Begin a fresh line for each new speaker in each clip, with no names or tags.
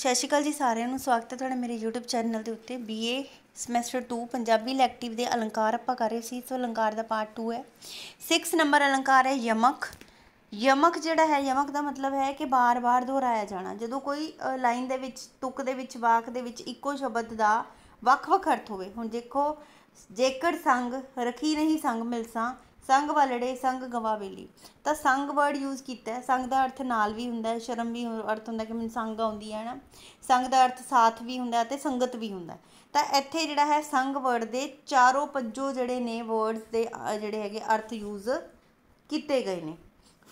ਸਤਿ ਸ਼੍ਰੀ ਅਕਾਲ ਜੀ ਸਾਰਿਆਂ ਨੂੰ ਸਵਾਗਤ ਹੈ ਤੁਹਾਡਾ ਮੇਰੇ YouTube ਚੈਨਲ ਦੇ ਉੱਤੇ BA ਸਮੈਸਟਰ 2 ਪੰਜਾਬੀ ਇਲੈਕਟਿਵ ਦੇ ਅਲੰਕਾਰ ਆਪਾਂ ਕਰ ਰਹੇ ਸੀ ਸੋ ਅਲੰਕਾਰ ਦਾ ਪਾਰਟ 2 ਹੈ 6 ਨੰਬਰ ਅਲੰਕਾਰ ਹੈ ਯਮਕ ਯਮਕ ਜਿਹੜਾ ਹੈ ਯਮਕ ਦਾ ਮਤਲਬ ਹੈ ਕਿ ਬਾਰ-ਬਾਰ ਦੁਹਰਾਇਆ ਜਾਣਾ ਜਦੋਂ ਕੋਈ ਲਾਈਨ ਦੇ ਵਿੱਚ ਤੁਕ ਦੇ ਵਿੱਚ ਵਾਕ ਦੇ ਵਿੱਚ ਇੱਕੋ ਸ਼ਬਦ ਦਾ ਵੱਖ-ਵੱਖ ਅਰਥ ਹੋਵੇ ਹੁਣ ਦੇਖੋ ਜੇਕਰ ਸੰਗ ਰਖੀ ਨਹੀਂ ਸੰਗ ਮਿਲਸਾਂ ਸੰਗ ਵਾਲੜੇ ਸੰਗ ਗਵਾਵੇਲੀ ਤਾਂ ਸੰਗ ਵਰਡ ਯੂਜ਼ ਕੀਤਾ ਹੈ ਸੰਗ ਦਾ ਅਰਥ ਨਾਲ ਵੀ ਹੁੰਦਾ ਹੈ ਸ਼ਰਮ ਵੀ ਅਰਥ ਹੁੰਦਾ ਕਿ ਮੈਨੂੰ ਸੰਗ ਆਉਂਦੀ ਹੈ ਨਾ ਸੰਗ ਦਾ ਅਰਥ ਸਾਥ ਵੀ ਹੁੰਦਾ ਤੇ ਸੰਗਤ ਵੀ ਹੁੰਦਾ ਤਾਂ ਇੱਥੇ ਜਿਹੜਾ ਹੈ ਸੰਗ ਵਰਡ ਦੇ ਚਾਰੋਂ ਪੰਜੋ ਜਿਹੜੇ ਨੇ ਵਰਡਸ ਦੇ ਜਿਹੜੇ ਹੈਗੇ ਅਰਥ ਯੂਜ਼ ਕੀਤੇ ਗਏ ਨੇ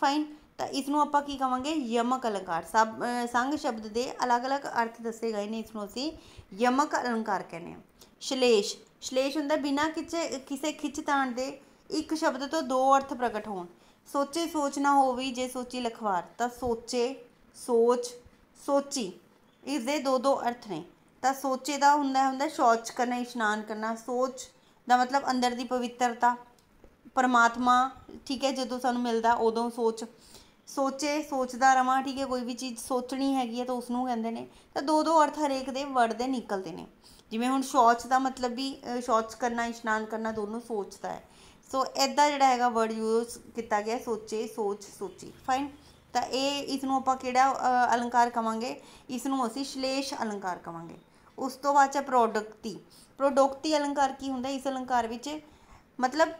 ਫਾਈਨ ਤਾਂ ਇਸ ਨੂੰ ਆਪਾਂ ਕੀ ਕਵਾਂਗੇ ਯਮਕ ਅਲੰਕਾਰ ਸਭ ਸੰਗ ਸ਼ਬਦ ਦੇ ਅਲੱਗ-ਅਲੱਗ ਅਰਥ ਦੱਸੇ ਗਏ ਨੇ ਇਸ ਨੂੰ ਅਸੀਂ ਯਮਕ ਅਲੰਕਾਰ ਕਹਿੰਦੇ ਹਾਂ ਸ਼ਲੇਸ਼ ਸ਼ਲੇਸ਼ ਹੁੰਦਾ ਬਿਨਾ ਕਿਸੇ ਕਿਸੇ ਖਿੱਚ ਤਾਣ ਦੇ ਇੱਕ ਸ਼ਬਦ ਤੋਂ ਦੋ ਅਰਥ ਪ੍ਰਗਟ ਹੋਣ ਸੋਚੇ ਸੋਚ ਨਾ ਹੋਵੀ ਜੇ ਸੋਚੀ ਲਖਵਾਰ ਤਾਂ ਸੋਚੇ ਸੋਚ ਸੋਚੀ ਇਸ ਦੇ ਦੋ ਦੋ ਅਰਥ ਨੇ ਤਾਂ ਸੋਚੇ ਦਾ ਹੁੰਦਾ ਹੁੰਦਾ ਸ਼ੌਚ ਕਰਨਾ ਇਸ਼ਨਾਨ ਕਰਨਾ ਸੋਚ ਦਾ ਮਤਲਬ ਅੰਦਰ ਦੀ ਪਵਿੱਤਰਤਾ ਪਰਮਾਤਮਾ ਠੀਕ ਹੈ ਜਦੋਂ ਸਾਨੂੰ ਮਿਲਦਾ ਉਦੋਂ ਸੋਚ ਸੋਚੇ ਸੋਚਦਾ ਰਵਾਂ ਠੀਕ ਹੈ ਕੋਈ ਵੀ ਚੀਜ਼ ਸੋਚਣੀ ਹੈਗੀ ਹੈ ਤਾਂ ਉਸ ਨੂੰ ਕਹਿੰਦੇ ਨੇ ਤਾਂ ਦੋ ਦੋ ਅਰਥ ਹਰੇਕ ਦੇ ਵਰਡ ਦੇ ਨਿਕਲਦੇ ਨੇ ਜਿਵੇਂ ਹੁਣ ਸ਼ੌਚ ਦਾ ਮਤਲਬ ਵੀ ਸ਼ੌਚ ਕਰਨਾ ਇਸ਼ਨਾਨ ਕਰਨਾ ਦੋਨੋਂ ਸੋਚਦਾ ਹੈ ਸੋ ਐਦਾਂ ਜਿਹੜਾ ਹੈਗਾ ਵਰਡ ਯੂਜ਼ ਕੀਤਾ ਗਿਆ ਸੋਚੇ ਸੋਚ ਸੋਚੀ ਫਾਈਨ ਤਾਂ ਇਹ ਇਸ ਨੂੰ ਆਪਾਂ ਕਿਹੜਾ ਅਲੰਕਾਰ ਕਵਾਂਗੇ ਇਸ ਨੂੰ ਅਸੀਂ ਸ਼ਲੇਸ਼ ਅਲੰਕਾਰ ਕਵਾਂਗੇ ਉਸ ਤੋਂ ਬਾਅਦ ਚ ਪ੍ਰੋਡਕਟੀ ਪ੍ਰੋਡਕਟੀ ਅਲੰਕਾਰ ਕੀ ਹੁੰਦਾ ਇਸ ਅਲੰਕਾਰ ਵਿੱਚ ਮਤਲਬ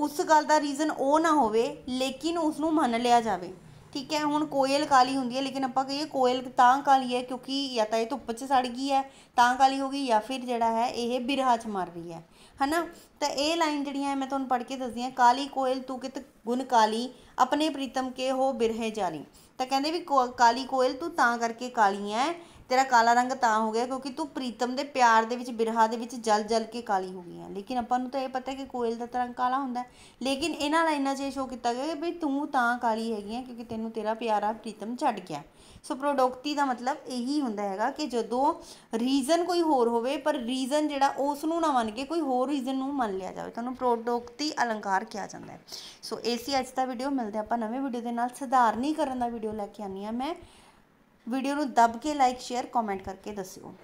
ਉਸ ਗੱਲ ਦਾ ਰੀਜ਼ਨ ਉਹ ਨਾ ਹੋਵੇ ਲੇਕਿਨ ਉਸ ਨੂੰ ਮੰਨ ਲਿਆ ਜਾਵੇ ਠੀਕ ਹੈ ਹੁਣ ਕੋਇਲ ਕਾਲੀ ਹੁੰਦੀ ਹੈ ਲੇਕਿਨ ਆਪਾਂ ਕਹੀਏ ਕੋਇਲ ਤਾਂ ਕਾਲੀ ਹੈ ਕਿਉਂਕਿ ਜਾਂ ਤਾਂ ਇਹ ਧੁੱਪ 'ਚ ਸੜ ਗਈ ਹੈ ਤਾਂ ਕਾਲੀ ਹੋ ਗਈ ਜਾਂ ਫਿਰ ਜਿਹੜਾ ਹੈ ਇਹ ਬਿਰਹਾ 'ਚ ਮਰ ਰਹੀ ਹੈ ਹਨਾ ਤਾਂ ਇਹ ਲਾਈਨ ਜਿਹੜੀਆਂ ਮੈਂ ਤੁਹਾਨੂੰ ਪੜ੍ਹ ਕੇ ਦੱਸਦੀ ਹਾਂ ਕਾਲੀ ਕੋਇਲ ਤੂੰ ਕਿਤ ਗੁਣ ਕਾਲੀ ਆਪਣੇ ਪ੍ਰੀਤਮ ਕੇ ਹੋ ਬਿਰਹੇ ਜਾਲੀ ਤਾਂ ਕਹਿੰਦੇ ਵੀ ਕਾਲੀ ਕੋਇਲ ਤੂੰ ਤਾਂ ਕਰਕੇ ਕਾਲੀ ਹੈ ਤੇਰਾ ਕਾਲਾ ਰੰਗ ਤਾਂ ਹੋ ਗਿਆ ਕਿਉਂਕਿ ਤੂੰ ਪ੍ਰੀਤਮ ਦੇ ਪਿਆਰ ਦੇ ਵਿੱਚ ਬਿਰਹਾ ਦੇ ਵਿੱਚ ਜਲ ਜਲ ਕੇ ਕਾਲੀ ਹੋ ਗਈ ਹੈ ਲੇਕਿਨ ਆਪਾਂ ਨੂੰ ਤਾਂ ਇਹ ਪਤਾ ਹੈ ਕਿ ਕੋਇਲ ਦਾ ਤਾਂ ਰੰਗ ਕਾਲਾ ਹੁੰਦਾ ਲੇਕਿਨ ਇਹਨਾਂ ਨਾਲ 'ਚ ਜੇ ਸ਼ੋਅ ਕੀਤਾ ਗਿਆ ਕਿ ਵੀ ਤੂੰ ਤਾਂ ਕਾਲੀ ਹੈਗੀ ਹੈ ਕਿਉਂਕਿ ਤੈਨੂੰ ਤੇਰਾ ਪਿਆਰਾ ਪ੍ਰੀਤਮ ਛੱਡ ਗਿਆ ਸੋ ਪ੍ਰੋਡਕਟੀ ਦਾ ਮਤਲਬ ਇਹੀ ਹੁੰਦਾ ਹੈਗਾ ਕਿ ਜਦੋਂ ਰੀਜ਼ਨ ਕੋਈ ਹੋਰ ਹੋਵੇ ਪਰ ਰੀਜ਼ਨ ਜਿਹੜਾ ਉਸ ਨੂੰ ਨਾ ਮੰਨ ਕੇ ਕੋਈ ਹੋਰ ਰੀਜ਼ਨ ਨੂੰ ਮੰਨ ਲਿਆ ਜਾਵੇ ਤੁਹਾਨੂੰ ਪ੍ਰੋਡਕਟੀ ਅਲੰਕਾਰ ਕਿਹਾ ਜਾਂਦਾ ਹੈ ਸੋ ਏਸੀ ਅੱਜ ਦਾ ਵੀਡੀਓ ਮਿਲਦੇ ਆਪਾਂ ਨਵੇਂ ਵੀਡੀਓ ਦੇ ਨਾਲ ਸਧਾਰਨੀ ਕਰਨ ਦਾ ਵੀਡੀਓ ਲੈ ਕੇ ਆਨੀ ਆ ਮੈਂ ਵੀਡੀਓ ਨੂੰ ਦੱਬ ਕੇ ਲਾਈਕ ਸ਼ੇਅਰ ਕਮੈਂਟ ਕਰਕੇ ਦੱਸਿਓ